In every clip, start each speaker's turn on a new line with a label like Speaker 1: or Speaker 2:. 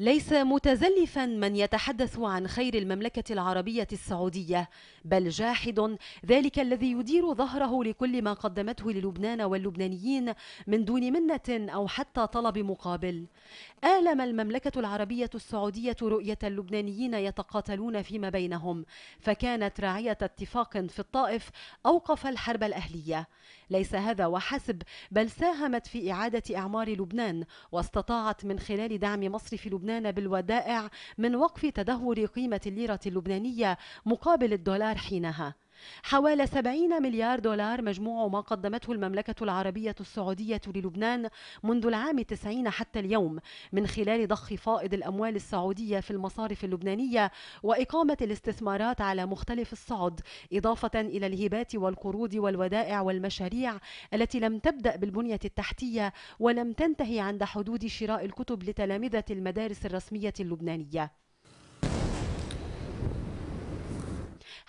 Speaker 1: ليس متزلفا من يتحدث عن خير المملكة العربية السعودية بل جاحد ذلك الذي يدير ظهره لكل ما قدمته للبنان واللبنانيين من دون منة أو حتى طلب مقابل آلم المملكة العربية السعودية رؤية اللبنانيين يتقاتلون فيما بينهم فكانت راعية اتفاق في الطائف أوقف الحرب الأهلية ليس هذا وحسب بل ساهمت في إعادة إعمار لبنان واستطاعت من خلال دعم مصرف لبنان لبنان بالودائع من وقف تدهور قيمة الليرة اللبنانية مقابل الدولار حينها حوالي 70 مليار دولار مجموع ما قدمته المملكة العربية السعودية للبنان منذ العام 90 حتى اليوم من خلال ضخ فائض الأموال السعودية في المصارف اللبنانية وإقامة الاستثمارات على مختلف الصعد إضافة إلى الهبات والقروض والودائع والمشاريع التي لم تبدأ بالبنية التحتية ولم تنتهي عند حدود شراء الكتب لتلامذة المدارس الرسمية اللبنانية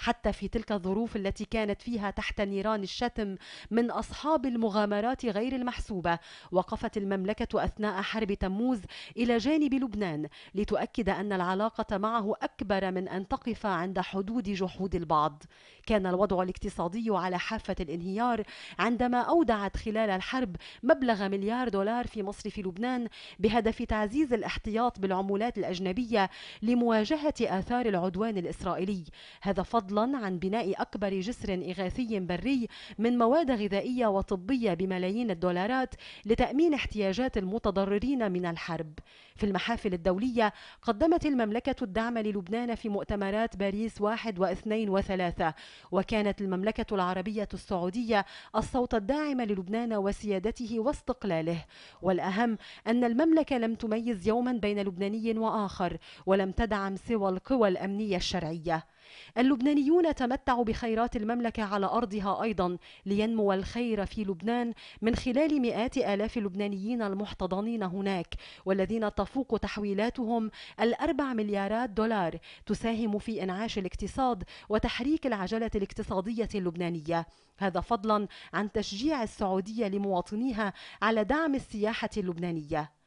Speaker 1: حتى في تلك الظروف التي كانت فيها تحت نيران الشتم من أصحاب المغامرات غير المحسوبة وقفت المملكة أثناء حرب تموز إلى جانب لبنان لتؤكد أن العلاقة معه أكبر من أن تقف عند حدود جحود البعض كان الوضع الاقتصادي على حافة الانهيار عندما أودعت خلال الحرب مبلغ مليار دولار في مصرف لبنان بهدف تعزيز الاحتياط بالعمولات الأجنبية لمواجهة آثار العدوان الإسرائيلي هذا فضل فضلا عن بناء أكبر جسر إغاثي بري من مواد غذائية وطبية بملايين الدولارات لتأمين احتياجات المتضررين من الحرب في المحافل الدولية قدمت المملكة الدعم للبنان في مؤتمرات باريس واحد واثنين وثلاثة وكانت المملكة العربية السعودية الصوت الداعم للبنان وسيادته واستقلاله والأهم أن المملكة لم تميز يوما بين لبناني وآخر ولم تدعم سوى القوى الأمنية الشرعية اللبناني اللبنانيون تمتعوا بخيرات المملكة على أرضها أيضا لينمو الخير في لبنان من خلال مئات آلاف اللبنانيين المحتضنين هناك والذين تفوق تحويلاتهم الأربع مليارات دولار تساهم في إنعاش الاقتصاد وتحريك العجلة الاقتصادية اللبنانية هذا فضلا عن تشجيع السعودية لمواطنيها على دعم السياحة اللبنانية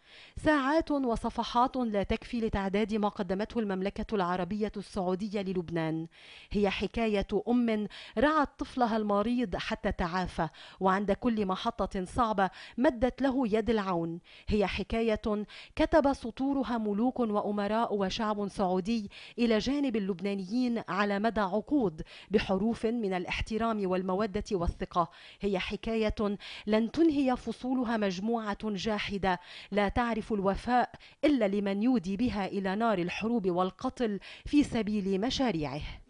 Speaker 1: ساعات وصفحات لا تكفي لتعداد ما قدمته المملكة العربية السعودية للبنان هي حكاية أم رعت طفلها المريض حتى تعافى وعند كل محطة صعبة مدت له يد العون هي حكاية كتب سطورها ملوك وأمراء وشعب سعودي إلى جانب اللبنانيين على مدى عقود بحروف من الاحترام والمودة والثقة هي حكاية لن تنهي فصولها مجموعة جاحدة لا تعلم تعرف الوفاء إلا لمن يودي بها إلى نار الحروب والقتل في سبيل مشاريعه